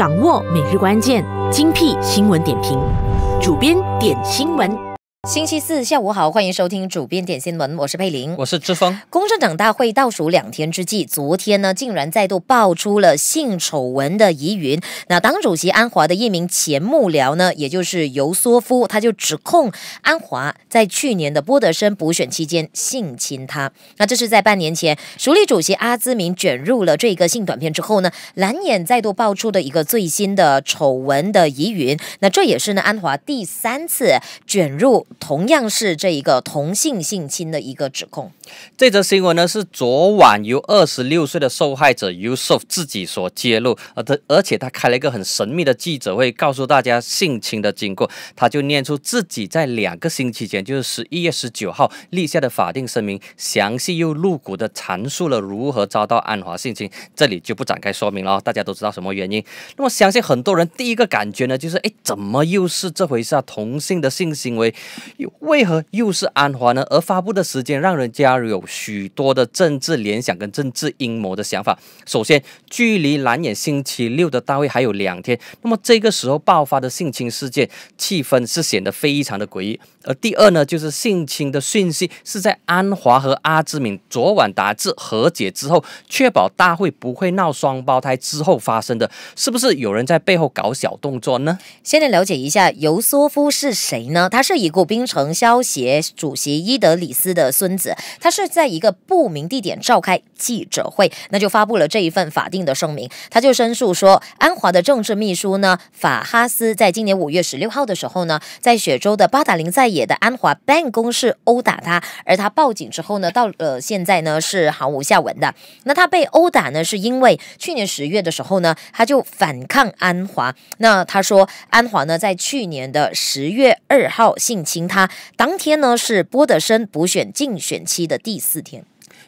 掌握每日关键精辟新闻点评，主编点新闻。星期四下午好，欢迎收听主编点新闻，我是佩玲，我是志峰。公正党大会倒数两天之际，昨天呢，竟然再度爆出了性丑闻的疑云。那党主席安华的一名前幕僚呢，也就是尤索夫，他就指控安华在去年的波德森补选期间性侵他。那这是在半年前署理主席阿兹明卷入了这个性短片之后呢，蓝眼再度爆出的一个最新的丑闻的疑云。那这也是呢安华第三次卷入。同样是这一个同性性侵的一个指控。这则新闻呢是昨晚由二十六岁的受害者 Usof 自己所揭露，而他而且他开了一个很神秘的记者会，告诉大家性侵的经过。他就念出自己在两个星期前，就是十一月十九号立下的法定声明，详细又露骨的阐述了如何遭到安华性侵。这里就不展开说明了，大家都知道什么原因。那么相信很多人第一个感觉呢就是，哎，怎么又是这回事啊？同性的性行为。又为何又是安华呢？而发布的时间让人家有许多的政治联想跟政治阴谋的想法。首先，距离蓝眼星期六的大会还有两天，那么这个时候爆发的性侵事件，气氛是显得非常的诡异。而第二呢，就是性侵的讯息是在安华和阿兹敏昨晚达致和解之后，确保大会不会闹双胞胎之后发生的，是不是有人在背后搞小动作呢？先来了解一下尤梭夫是谁呢？他是以古冰城消协主席伊德里斯的孙子，他是在一个不明地点召开记者会，那就发布了这一份法定的声明，他就申诉说安华的政治秘书呢法哈斯在今年五月十六号的时候呢，在雪州的巴达林在。野的安华办公室殴打他，而他报警之后呢，到呃现在呢是毫无下文的。那他被殴打呢，是因为去年十月的时候呢，他就反抗安华。那他说安华呢，在去年的十月二号性侵他，当天呢是波德森补选竞选期的第四天。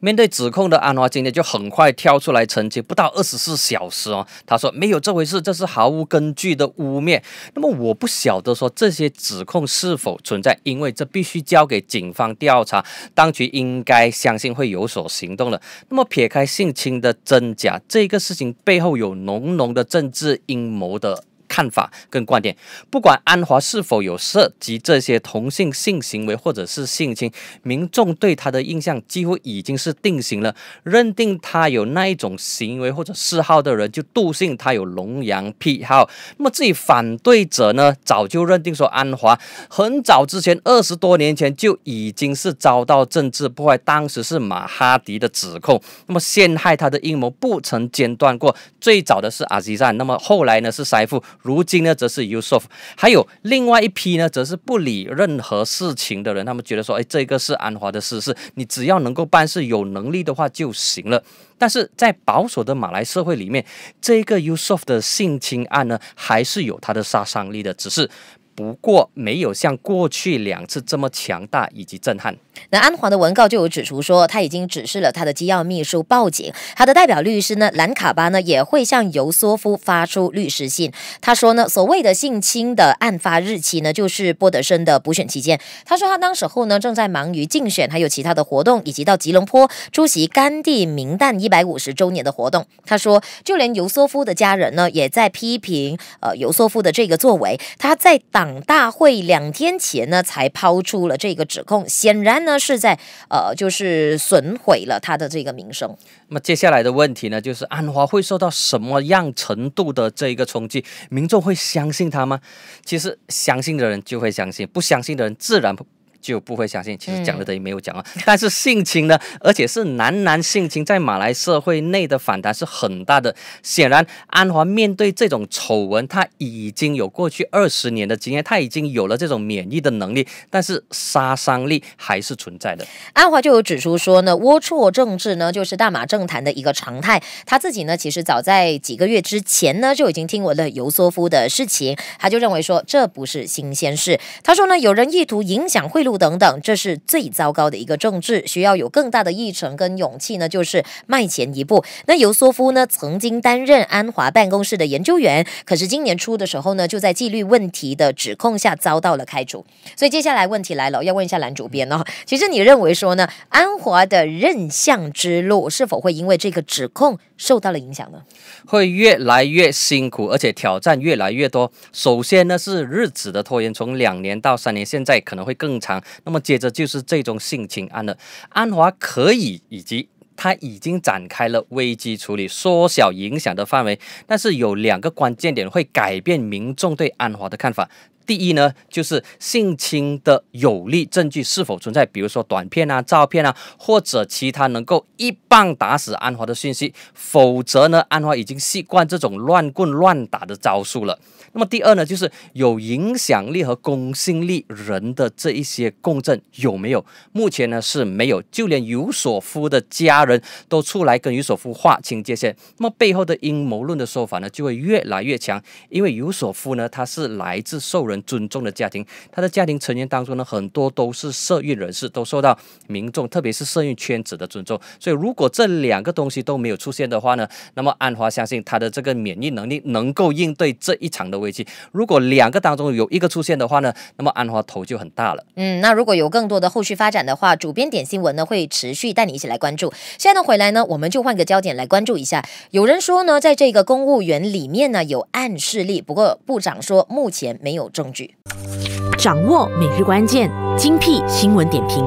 面对指控的安华，今天就很快跳出来澄清，不到二十四小时哦，他说没有这回事，这是毫无根据的污蔑。那么我不晓得说这些指控是否存在，因为这必须交给警方调查，当局应该相信会有所行动的。那么撇开性侵的真假，这个事情背后有浓浓的政治阴谋的。看法跟观点，不管安华是否有涉及这些同性性行为或者是性侵，民众对他的印象几乎已经是定型了，认定他有那一种行为或者嗜好的人就笃信他有龙阳癖好。那么这一反对者呢，早就认定说安华很早之前二十多年前就已经是遭到政治破坏，当时是马哈迪的指控，那么陷害他的阴谋不曾间断过，最早的是阿基赞，那么后来呢是塞夫。如今呢，则是 Yusof，还有另外一批呢，则是不理任何事情的人。他们觉得说，哎，这个是安华的事，事你只要能够办事，有能力的话就行了。但是在保守的马来社会里面，这个 Yusof 的性侵案呢，还是有它的杀伤力的，只是。不过没有像过去两次这么强大以及震撼。那安华的文告就有指出说，他已经指示了他的机要秘书报警。他的代表律师呢兰卡巴呢也会向尤索夫发出律师信。他说呢，所谓的性侵的案发日期呢就是波德森的补选期间。他说他当时候呢正在忙于竞选，还有其他的活动，以及到吉隆坡出席甘地名旦一百五十周年的活动。他说，就连尤索夫的家人呢也在批评呃尤索夫的这个作为。他在党。大会两天前呢，才抛出了这个指控，显然呢是在呃，就是损毁了他的这个名声。那么接下来的问题呢，就是安华会受到什么样程度的这一个冲击？民众会相信他吗？其实相信的人就会相信，不相信的人自然不。就不会相信，其实讲了等于没有讲啊。但是性侵呢，而且是男男性侵，在马来社会内的反弹是很大的。显然，安华面对这种丑闻，他已经有过去二十年的经验，他已经有了这种免疫的能力，但是杀伤力还是存在的。安华就有指出说呢，龌龊政治呢，就是大马政坛的一个常态。他自己呢，其实早在几个月之前呢，就已经听闻了尤索夫的事情，他就认为说这不是新鲜事。他说呢，有人意图影响贿赂。等等，这是最糟糕的一个政治，需要有更大的议程跟勇气呢，就是迈前一步。那尤索夫呢，曾经担任安华办公室的研究员，可是今年初的时候呢，就在纪律问题的指控下遭到了开除。所以接下来问题来了，要问一下蓝主编呢，其实你认为说呢，安华的任相之路是否会因为这个指控受到了影响呢？会越来越辛苦，而且挑战越来越多。首先呢是日子的拖延，从两年到三年，现在可能会更长。那么接着就是这种性侵案了，安华可以，以及他已经展开了危机处理，缩小影响的范围。但是有两个关键点会改变民众对安华的看法。第一呢，就是性侵的有力证据是否存在，比如说短片啊、照片啊，或者其他能够一棒打死安华的信息。否则呢，安华已经习惯这种乱棍乱打的招数了。那么第二呢，就是有影响力和公信力人的这一些共振有没有？目前呢是没有，就连尤索夫的家人都出来跟尤索夫划清界限。那么背后的阴谋论的说法呢，就会越来越强，因为尤索夫呢，他是来自受人。尊重的家庭，他的家庭成员当中呢，很多都是社运人士，都受到民众，特别是社运圈子的尊重。所以，如果这两个东西都没有出现的话呢，那么安华相信他的这个免疫能力能够应对这一场的危机。如果两个当中有一个出现的话呢，那么安华头就很大了。嗯，那如果有更多的后续发展的话，主编点新闻呢会持续带你一起来关注。现在呢，回来呢，我们就换个焦点来关注一下。有人说呢，在这个公务员里面呢有暗势力，不过部长说目前没有中。掌握每日关键，精辟新闻点评。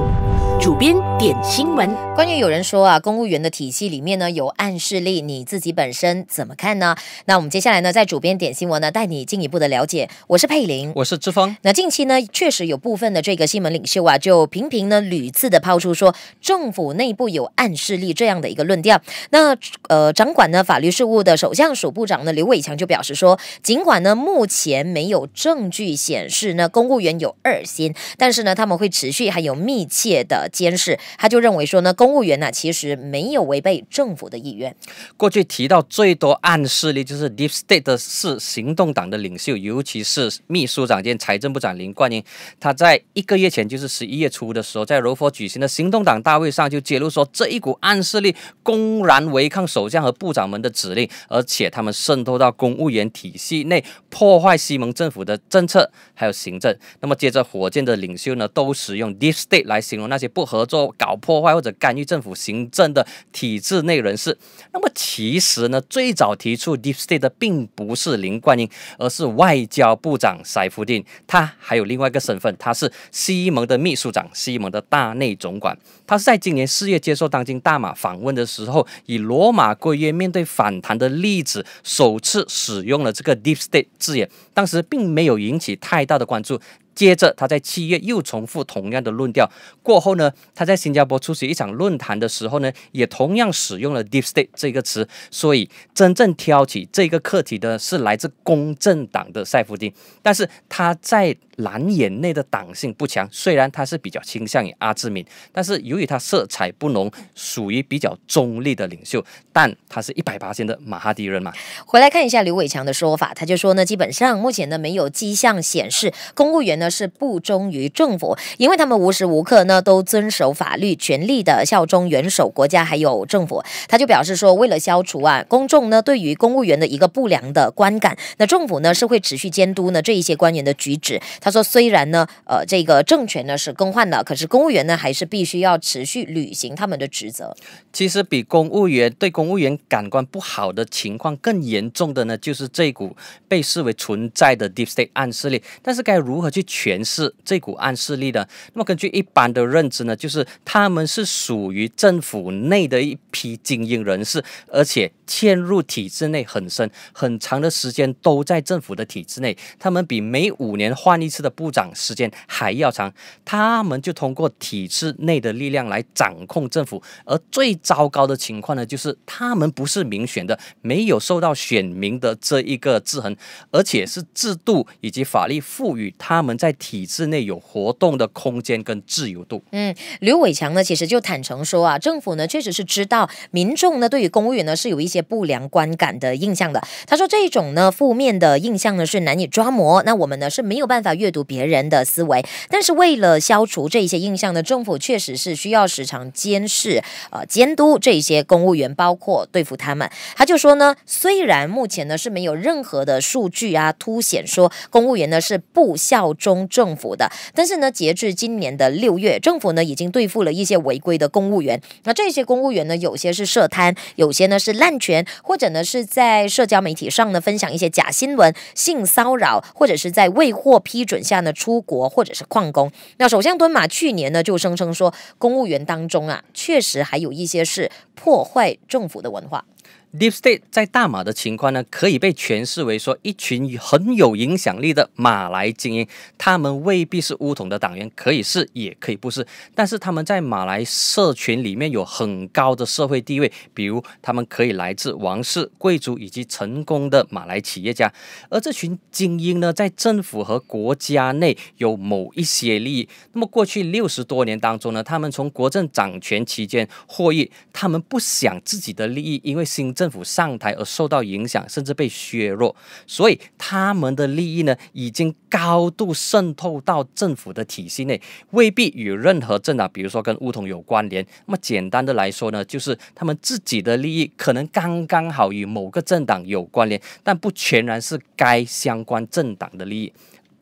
主编点新闻，关于有人说啊，公务员的体系里面呢有暗示力，你自己本身怎么看呢？那我们接下来呢，在主编点新闻呢带你进一步的了解。我是佩玲，我是志峰。那近期呢，确实有部分的这个新闻领袖啊，就频频呢屡次的抛出说政府内部有暗示力这样的一个论调。那呃，掌管呢法律事务的首相署部长呢刘伟强就表示说，尽管呢目前没有证据显示呢公务员有二心，但是呢他们会持续还有密切的。监视，他就认为说呢，公务员呢其实没有违背政府的意愿。过去提到最多暗示力就是 Deep State 的是行动党的领袖，尤其是秘书长兼财政部长林冠英。他在一个月前，就是十一月初的时候，在柔佛举行的行动党大会上就揭露说，这一股暗示力公然违抗首相和部长们的指令，而且他们渗透到公务员体系内，破坏西蒙政府的政策还有行政。那么接着，火箭的领袖呢都使用 Deep State 来形容那些不合作、搞破坏或者干预政府行政的体制内人士。那么其实呢，最早提出 deep state 的并不是林冠英，而是外交部长塞夫丁。他还有另外一个身份，他是西蒙的秘书长、西蒙的大内总管。他是在今年四月接受《当今大马》访问的时候，以罗马规约面对反弹的例子，首次使用了这个 deep state 字眼。当时并没有引起太大的关注。接着，他在七月又重复同样的论调。过后呢，他在新加坡出席一场论坛的时候呢，也同样使用了 “deep state” 这个词。所以，真正挑起这个课题的是来自公正党的塞夫丁。但是他在蓝眼内的党性不强，虽然他是比较倾向于阿兹敏，但是由于他色彩不浓，属于比较中立的领袖。但他是一百八千的马哈迪人嘛。回来看一下刘伟强的说法，他就说呢，基本上目前呢没有迹象显示公务员呢。是不忠于政府，因为他们无时无刻呢都遵守法律、权力的效忠元首、国家还有政府。他就表示说，为了消除啊公众呢对于公务员的一个不良的观感，那政府呢是会持续监督呢这一些官员的举止。他说，虽然呢呃这个政权呢是更换了，可是公务员呢还是必须要持续履行他们的职责。其实比公务员对公务员感官不好的情况更严重的呢，就是这股被视为存在的 deep state 暗势力。但是该如何去？全是这股暗势力的。那么，根据一般的认知呢，就是他们是属于政府内的一批精英人士，而且。嵌入体制内很深，很长的时间都在政府的体制内，他们比每五年换一次的部长时间还要长。他们就通过体制内的力量来掌控政府，而最糟糕的情况呢，就是他们不是民选的，没有受到选民的这一个制衡，而且是制度以及法律赋予他们在体制内有活动的空间跟自由度。嗯，刘伟强呢，其实就坦诚说啊，政府呢确实是知道民众呢对于公务员呢是有一些。不良观感的印象的，他说这种呢负面的印象呢是难以抓模，那我们呢是没有办法阅读别人的思维，但是为了消除这一些印象呢，政府确实是需要时常监视、呃监督这些公务员，包括对付他们。他就说呢，虽然目前呢是没有任何的数据啊凸显说公务员呢是不效忠政府的，但是呢截至今年的六月，政府呢已经对付了一些违规的公务员，那这些公务员呢有些是涉贪，有些呢是滥权。或者呢，是在社交媒体上呢分享一些假新闻、性骚扰，或者是在未获批准下呢出国，或者是旷工。那首相敦马去年呢就声称说，公务员当中啊确实还有一些是破坏政府的文化。Deep State 在大马的情况呢，可以被诠释为说，一群很有影响力的马来精英，他们未必是乌统的党员，可以是，也可以不是。但是他们在马来社群里面有很高的社会地位，比如他们可以来自王室、贵族以及成功的马来企业家。而这群精英呢，在政府和国家内有某一些利益。那么过去六十多年当中呢，他们从国政掌权期间获益，他们不想自己的利益，因为新。政府上台而受到影响，甚至被削弱，所以他们的利益呢，已经高度渗透到政府的体系内，未必与任何政党，比如说跟乌统有关联。那么简单的来说呢，就是他们自己的利益可能刚刚好与某个政党有关联，但不全然是该相关政党的利益。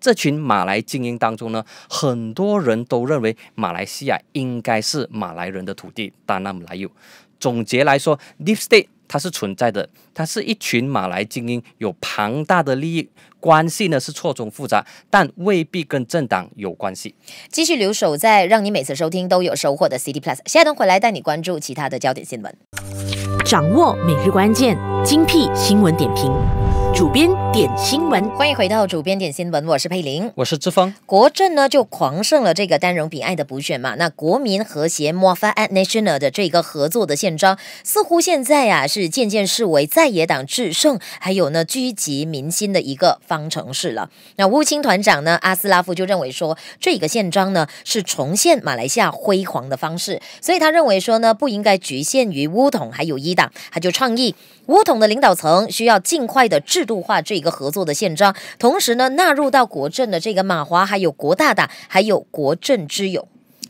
这群马来精英当中呢，很多人都认为马来西亚应该是马来人的土地，但那么来有。总结来说，Deep State。它是存在的，它是一群马来精英，有庞大的利益关系呢，是错综复杂，但未必跟政党有关系。继续留守在，让你每次收听都有收获的 c d Plus，下一段回来带你关注其他的焦点新闻，掌握每日关键精辟新闻点评。主编点新闻，欢迎回到主编点新闻，我是佩玲，我是志峰。国政呢就狂胜了这个丹绒比艾的补选嘛？那国民和谐魔法 at national 的这个合作的宪章，似乎现在啊是渐渐视为在野党制胜，还有呢聚集民心的一个方程式了。那乌青团长呢，阿斯拉夫就认为说，这个宪章呢是重现马来西亚辉煌的方式，所以他认为说呢不应该局限于乌统还有一党，他就倡议。乌统的领导层需要尽快的制度化这个合作的宪章，同时呢，纳入到国政的这个马华，还有国大党，还有国政之友。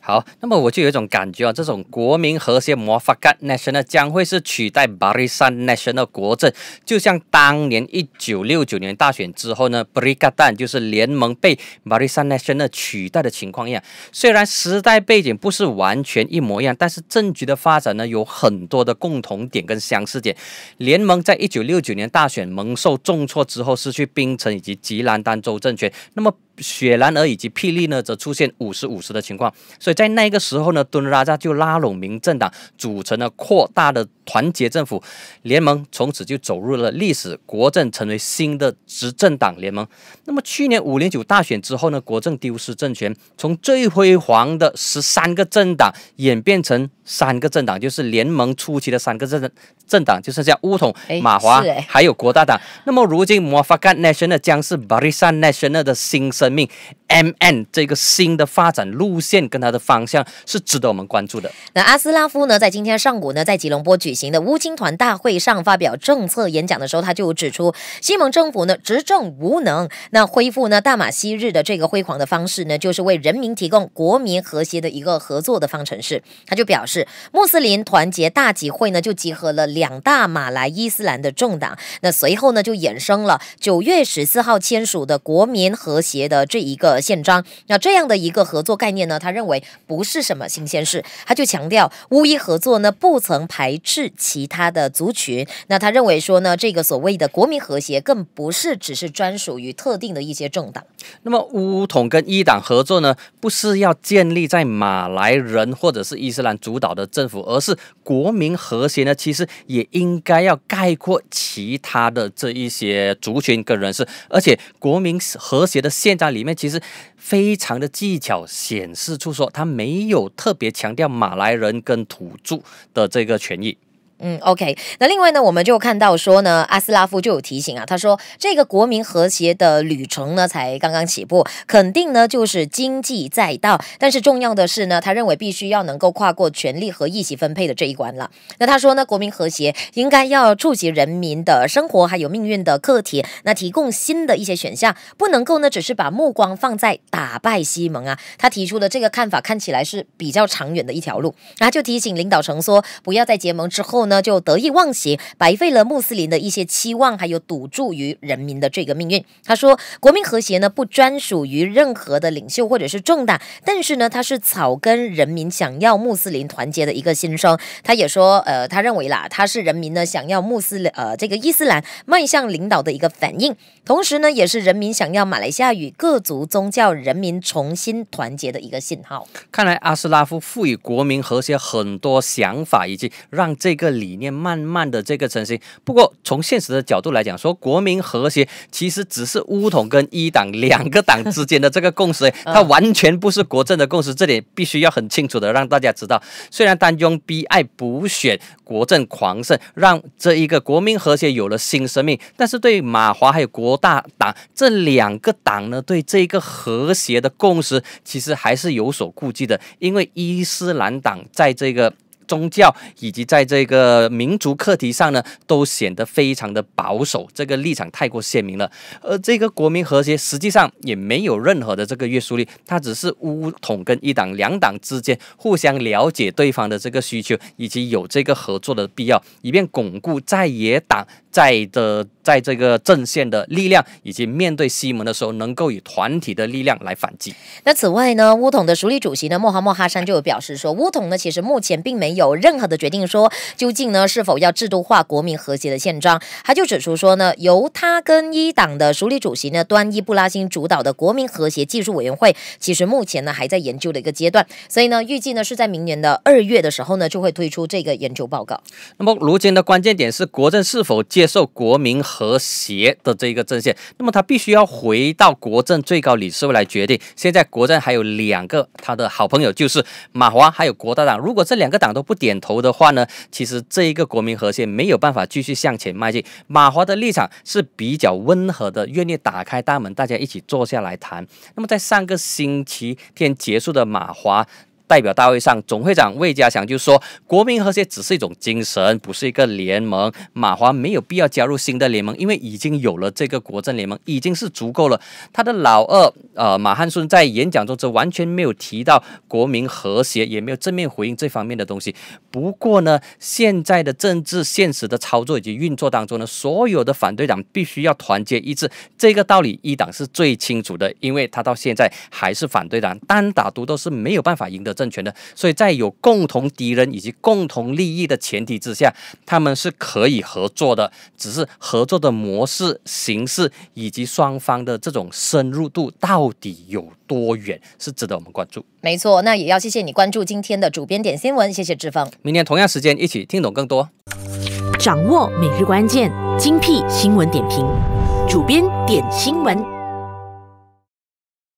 好，那么我就有一种感觉啊，这种国民和谐魔法干 nation 呢，将会是取代马里山 nation 的国政，就像当年一九六九年大选之后呢，布里加 n 就是联盟被马里山 nation 取代的情况一样。虽然时代背景不是完全一模一样，但是政局的发展呢，有很多的共同点跟相似点。联盟在一九六九年大选蒙受重挫之后，失去槟城以及吉兰丹州政权，那么。雪兰莪以及霹雳呢，则出现五十五十的情况，所以在那个时候呢，敦拉扎就拉拢民政党，组成了扩大的团结政府联盟，从此就走入了历史。国政成为新的执政党联盟。那么去年五零九大选之后呢，国政丢失政权，从最辉煌的十三个政党演变成三个政党，就是联盟初期的三个政党。政党就剩下乌统、马华还有国大党。那么如今 m 法干 f a k a t n a i o n a l 将是 Barisan Nasional 的新生命，MN 这个新的发展路线跟它的方向是值得我们关注的。那阿斯拉夫呢，在今天上午呢，在吉隆坡举行的乌青团大会上发表政策演讲的时候，他就指出，西盟政府呢执政无能。那恢复呢大马昔日的这个辉煌的方式呢，就是为人民提供国民和谐的一个合作的方程式。他就表示，穆斯林团结大集会呢，就集合了。两大马来伊斯兰的政党，那随后呢就衍生了九月十四号签署的国民和谐的这一个宪章。那这样的一个合作概念呢，他认为不是什么新鲜事，他就强调巫伊合作呢不曾排斥其他的族群。那他认为说呢，这个所谓的国民和谐更不是只是专属于特定的一些政党。那么巫统跟伊党合作呢，不是要建立在马来人或者是伊斯兰主导的政府，而是国民和谐呢，其实。也应该要概括其他的这一些族群跟人士，而且国民和谐的现在里面，其实非常的技巧显示出说，他没有特别强调马来人跟土著的这个权益。嗯，OK。那另外呢，我们就看到说呢，阿斯拉夫就有提醒啊，他说这个国民和谐的旅程呢才刚刚起步，肯定呢就是经济再道，但是重要的是呢，他认为必须要能够跨过权力和议席分配的这一关了。那他说呢，国民和谐应该要触及人民的生活还有命运的课题，那提供新的一些选项，不能够呢只是把目光放在打败西蒙啊。他提出的这个看法看起来是比较长远的一条路，然后就提醒领导层说，不要在结盟之后。呢，就得意忘形，白费了穆斯林的一些期望，还有赌注于人民的这个命运。他说，国民和谐呢，不专属于任何的领袖或者是政党，但是呢，它是草根人民想要穆斯林团结的一个心声。他也说，呃，他认为啦，他是人民呢想要穆斯呃这个伊斯兰迈向领导的一个反应，同时呢，也是人民想要马来西亚与各族宗教人民重新团结的一个信号。看来阿斯拉夫赋予国民和谐很多想法，以及让这个。理念慢慢的这个成型，不过从现实的角度来讲，说国民和谐其实只是乌统跟一党两个党之间的这个共识，它完全不是国政的共识，这点必须要很清楚的让大家知道。虽然丹中 B I 补选国政狂胜，让这一个国民和谐有了新生命，但是对马华还有国大党这两个党呢，对这一个和谐的共识其实还是有所顾忌的，因为伊斯兰党在这个。宗教以及在这个民族课题上呢，都显得非常的保守，这个立场太过鲜明了。而这个国民和谐实际上也没有任何的这个约束力，它只是乌统跟一党两党之间互相了解对方的这个需求，以及有这个合作的必要，以便巩固在野党在的在这个阵线的力量，以及面对西蒙的时候能够以团体的力量来反击。那此外呢，乌统的熟理主席呢，穆罕默哈山就有表示说，乌统呢其实目前并没。有任何的决定，说究竟呢是否要制度化国民和谐的现状，他就指出说呢，由他跟一党的署理主席呢端伊布拉辛主导的国民和谐技术委员会，其实目前呢还在研究的一个阶段，所以呢预计呢是在明年的二月的时候呢就会推出这个研究报告。那么如今的关键点是国政是否接受国民和谐的这个阵线，那么他必须要回到国政最高理事会来决定。现在国政还有两个他的好朋友就是马华还有国大党，如果这两个党都不点头的话呢，其实这一个国民核心没有办法继续向前迈进。马华的立场是比较温和的，愿意打开大门，大家一起坐下来谈。那么在上个星期天结束的马华。代表大会上，总会长魏家祥就说：“国民和谐只是一种精神，不是一个联盟。马华没有必要加入新的联盟，因为已经有了这个国政联盟，已经是足够了。”他的老二，呃，马汉顺在演讲中则完全没有提到国民和谐，也没有正面回应这方面的东西。不过呢，现在的政治现实的操作以及运作当中呢，所有的反对党必须要团结一致，这个道理一党是最清楚的，因为他到现在还是反对党，单打独斗是没有办法赢得。政权的，所以在有共同敌人以及共同利益的前提之下，他们是可以合作的，只是合作的模式、形式以及双方的这种深入度到底有多远，是值得我们关注。没错，那也要谢谢你关注今天的主编点新闻，谢谢志峰。明天同样时间一起听懂更多，掌握每日关键精辟新闻点评，主编点新闻。